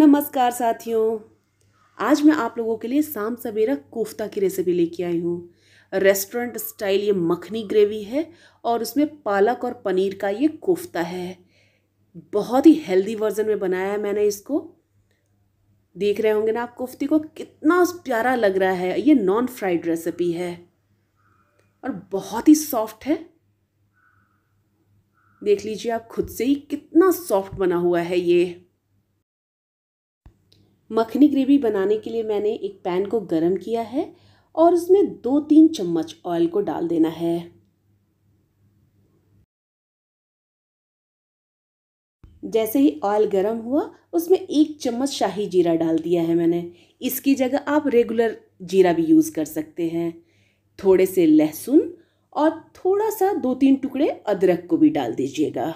नमस्कार साथियों आज मैं आप लोगों के लिए शाम सवेरा कोफ्ता की रेसिपी लेके आई हूँ रेस्टोरेंट स्टाइल ये मखनी ग्रेवी है और उसमें पालक और पनीर का ये कोफ्ता है बहुत ही हेल्दी वर्जन में बनाया है मैंने इसको देख रहे होंगे ना आप कोफ्ते को कितना प्यारा लग रहा है ये नॉन फ्राइड रेसिपी है और बहुत ही सॉफ्ट है देख लीजिए आप खुद से ही कितना सॉफ्ट बना हुआ है ये मखनी ग्रेवी बनाने के लिए मैंने एक पैन को गर्म किया है और उसमें दो तीन चम्मच ऑयल को डाल देना है जैसे ही ऑयल गर्म हुआ उसमें एक चम्मच शाही जीरा डाल दिया है मैंने इसकी जगह आप रेगुलर जीरा भी यूज़ कर सकते हैं थोड़े से लहसुन और थोड़ा सा दो तीन टुकड़े अदरक को भी डाल दीजिएगा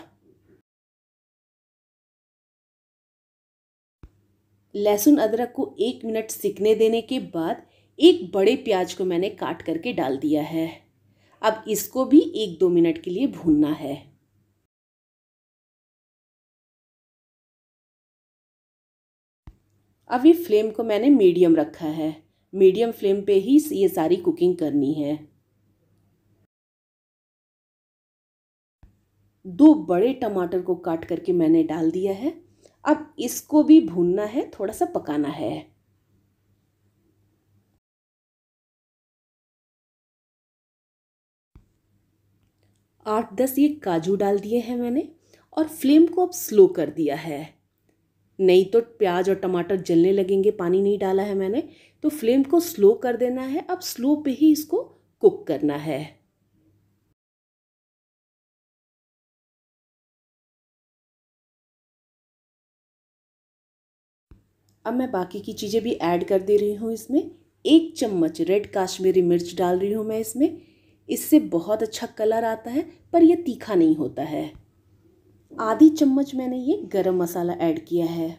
लहसुन अदरक को एक मिनट सिकने देने के बाद एक बड़े प्याज को मैंने काट करके डाल दिया है अब इसको भी एक दो मिनट के लिए भूनना है अब ये फ्लेम को मैंने मीडियम रखा है मीडियम फ्लेम पे ही ये सारी कुकिंग करनी है दो बड़े टमाटर को काट करके मैंने डाल दिया है अब इसको भी भूनना है थोड़ा सा पकाना है आठ दस ये काजू डाल दिए हैं मैंने और फ्लेम को अब स्लो कर दिया है नहीं तो प्याज और टमाटर जलने लगेंगे पानी नहीं डाला है मैंने तो फ्लेम को स्लो कर देना है अब स्लो पे ही इसको कुक करना है अब मैं बाकी की चीज़ें भी ऐड कर दे रही हूँ इसमें एक चम्मच रेड काश्मीरी मिर्च डाल रही हूँ मैं इसमें इससे बहुत अच्छा कलर आता है पर यह तीखा नहीं होता है आधी चम्मच मैंने ये गरम मसाला ऐड किया है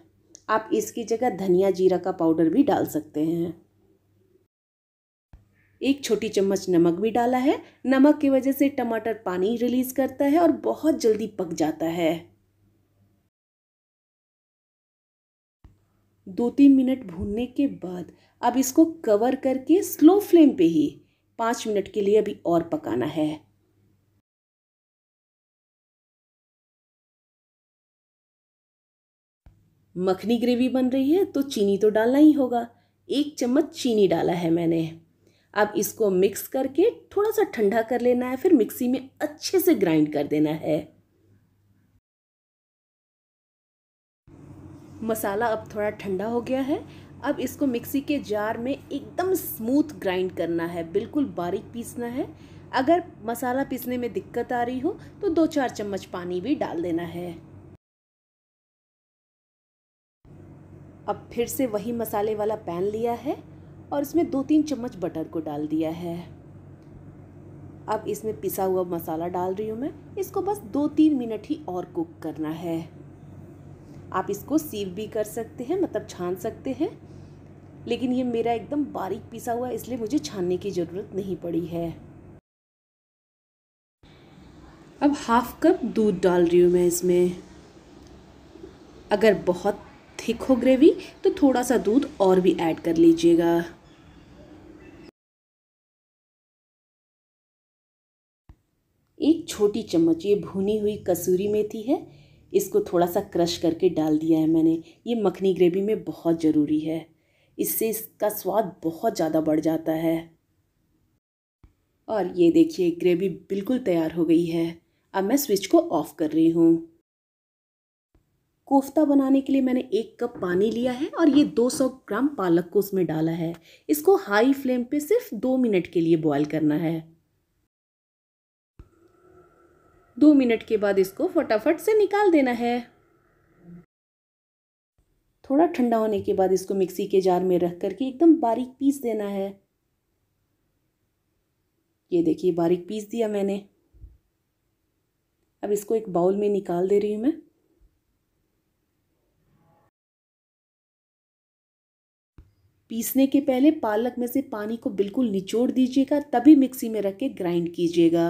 आप इसकी जगह धनिया जीरा का पाउडर भी डाल सकते हैं एक छोटी चम्मच नमक भी डाला है नमक की वजह से टमाटर पानी रिलीज़ करता है और बहुत जल्दी पक जाता है दो तीन मिनट भूनने के बाद अब इसको कवर करके स्लो फ्लेम पे ही पाँच मिनट के लिए अभी और पकाना है मखनी ग्रेवी बन रही है तो चीनी तो डालना ही होगा एक चम्मच चीनी डाला है मैंने अब इसको मिक्स करके थोड़ा सा ठंडा कर लेना है फिर मिक्सी में अच्छे से ग्राइंड कर देना है मसाला अब थोड़ा ठंडा हो गया है अब इसको मिक्सी के जार में एकदम स्मूथ ग्राइंड करना है बिल्कुल बारीक पीसना है अगर मसाला पीसने में दिक्कत आ रही हो तो दो चार चम्मच पानी भी डाल देना है अब फिर से वही मसाले वाला पैन लिया है और इसमें दो तीन चम्मच बटर को डाल दिया है अब इसमें पिसा हुआ मसाला डाल रही हूँ मैं इसको बस दो तीन मिनट ही और कुक करना है आप इसको सीव भी कर सकते हैं मतलब छान सकते हैं लेकिन ये मेरा एकदम बारीक पिसा हुआ है इसलिए मुझे छानने की ज़रूरत नहीं पड़ी है अब हाफ कप दूध डाल रही हूँ मैं इसमें अगर बहुत थिक हो ग्रेवी तो थोड़ा सा दूध और भी ऐड कर लीजिएगा एक छोटी चम्मच ये भुनी हुई कसूरी मेथी है इसको थोड़ा सा क्रश करके डाल दिया है मैंने ये मखनी ग्रेवी में बहुत ज़रूरी है इससे इसका स्वाद बहुत ज़्यादा बढ़ जाता है और ये देखिए ग्रेवी बिल्कुल तैयार हो गई है अब मैं स्विच को ऑफ़ कर रही हूँ कोफ्ता बनाने के लिए मैंने एक कप पानी लिया है और ये 200 ग्राम पालक को उसमें डाला है इसको हाई फ्लेम पे सिर्फ दो मिनट के लिए बॉयल करना है दो मिनट के बाद इसको फटाफट से निकाल देना है थोड़ा ठंडा होने के बाद इसको मिक्सी के जार में रख करके एकदम बारीक पीस देना है ये देखिए बारीक पीस दिया मैंने अब इसको एक बाउल में निकाल दे रही हूँ मैं पीसने के पहले पालक में से पानी को बिल्कुल निचोड़ दीजिएगा तभी मिक्सी में रख के ग्राइंड कीजिएगा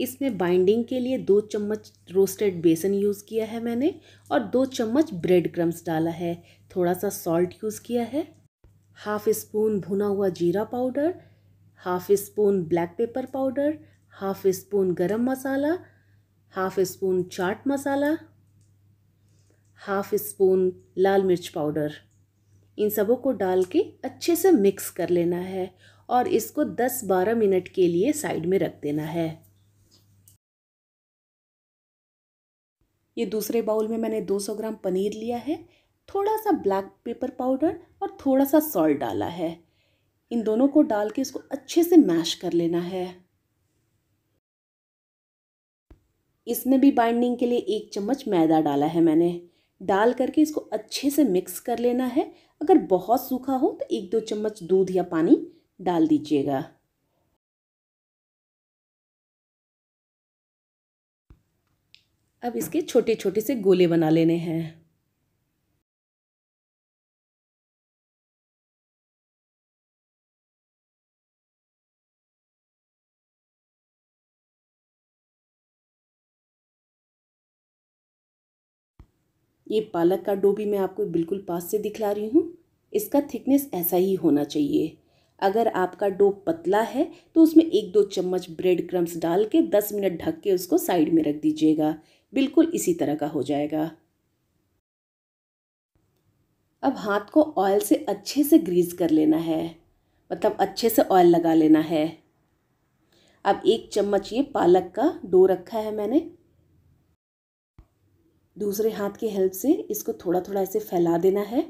इसमें बाइंडिंग के लिए दो चम्मच रोस्टेड बेसन यूज़ किया है मैंने और दो चम्मच ब्रेड क्रम्स डाला है थोड़ा सा सॉल्ट यूज़ किया है हाफ स्पून भुना हुआ जीरा powder half spoon black pepper powder half spoon garam masala half spoon chaat masala half spoon लाल मिर्च पाउडर इन सबों को डाल के अच्छे से मिक्स कर लेना है और इसको 10-12 मिनट के लिए साइड में रख देना है ये दूसरे बाउल में मैंने 200 ग्राम पनीर लिया है थोड़ा सा ब्लैक पेपर पाउडर और थोड़ा सा सॉल्ट डाला है इन दोनों को डाल के इसको अच्छे से मैश कर लेना है इसमें भी बाइंडिंग के लिए एक चम्मच मैदा डाला है मैंने डाल करके इसको अच्छे से मिक्स कर लेना है अगर बहुत सूखा हो तो एक दो चम्मच दूध या पानी डाल दीजिएगा अब इसके छोटे छोटे से गोले बना लेने हैं ये पालक का डो भी मैं आपको बिल्कुल पास से दिखला रही हूँ इसका थिकनेस ऐसा ही होना चाहिए अगर आपका डो पतला है तो उसमें एक दो चम्मच ब्रेड क्रम्स डाल के दस मिनट ढक के उसको साइड में रख दीजिएगा बिल्कुल इसी तरह का हो जाएगा अब हाथ को ऑयल से अच्छे से ग्रीस कर लेना है मतलब अच्छे से ऑयल लगा लेना है अब एक चम्मच ये पालक का डो रखा है मैंने दूसरे हाथ की हेल्प से इसको थोड़ा थोड़ा ऐसे फैला देना है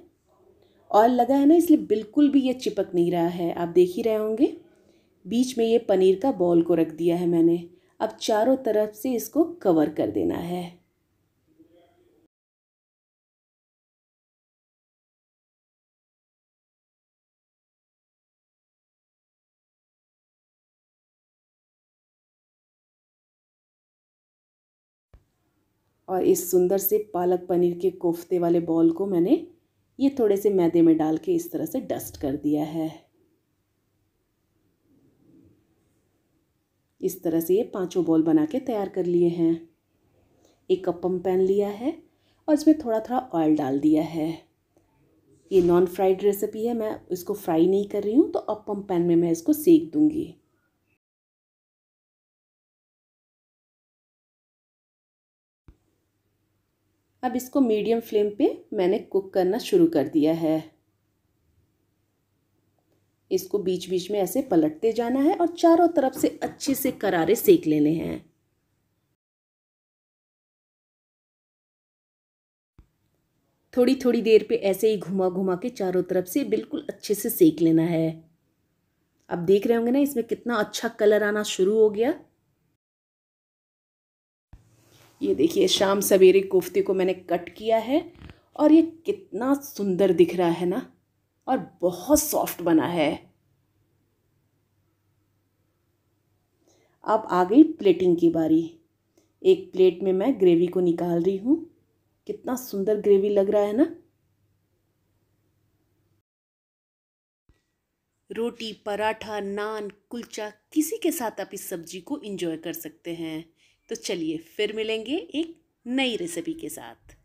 ऑयल लगा है ना इसलिए बिल्कुल भी ये चिपक नहीं रहा है आप देख ही रहे होंगे बीच में ये पनीर का बॉल को रख दिया है मैंने अब चारों तरफ से इसको कवर कर देना है और इस सुंदर से पालक पनीर के कोफ्ते वाले बॉल को मैंने ये थोड़े से मैदे में डाल के इस तरह से डस्ट कर दिया है इस तरह से ये पांचों बॉल बना के तैयार कर लिए हैं एक अपम पैन लिया है और इसमें थोड़ा थोड़ा ऑयल डाल दिया है ये नॉन फ्राइड रेसिपी है मैं इसको फ्राई नहीं कर रही हूँ तो अपम पैन में मैं इसको सेक दूँगी अब इसको मीडियम फ्लेम पे मैंने कुक करना शुरू कर दिया है इसको बीच बीच में ऐसे पलटते जाना है और चारों तरफ से अच्छे से करारे सेक लेने हैं थोड़ी थोड़ी देर पे ऐसे ही घुमा घुमा के चारों तरफ से बिल्कुल अच्छे से सेक लेना है अब देख रहे होंगे ना इसमें कितना अच्छा कलर आना शुरू हो गया ये देखिए शाम सवेरे कोफ्ते को मैंने कट किया है और ये कितना सुंदर दिख रहा है ना और बहुत सॉफ्ट बना है अब आ गई प्लेटिंग की बारी एक प्लेट में मैं ग्रेवी को निकाल रही हूँ कितना सुंदर ग्रेवी लग रहा है ना रोटी पराठा नान कुलचा किसी के साथ आप इस सब्जी को इंजॉय कर सकते हैं तो चलिए फिर मिलेंगे एक नई रेसिपी के साथ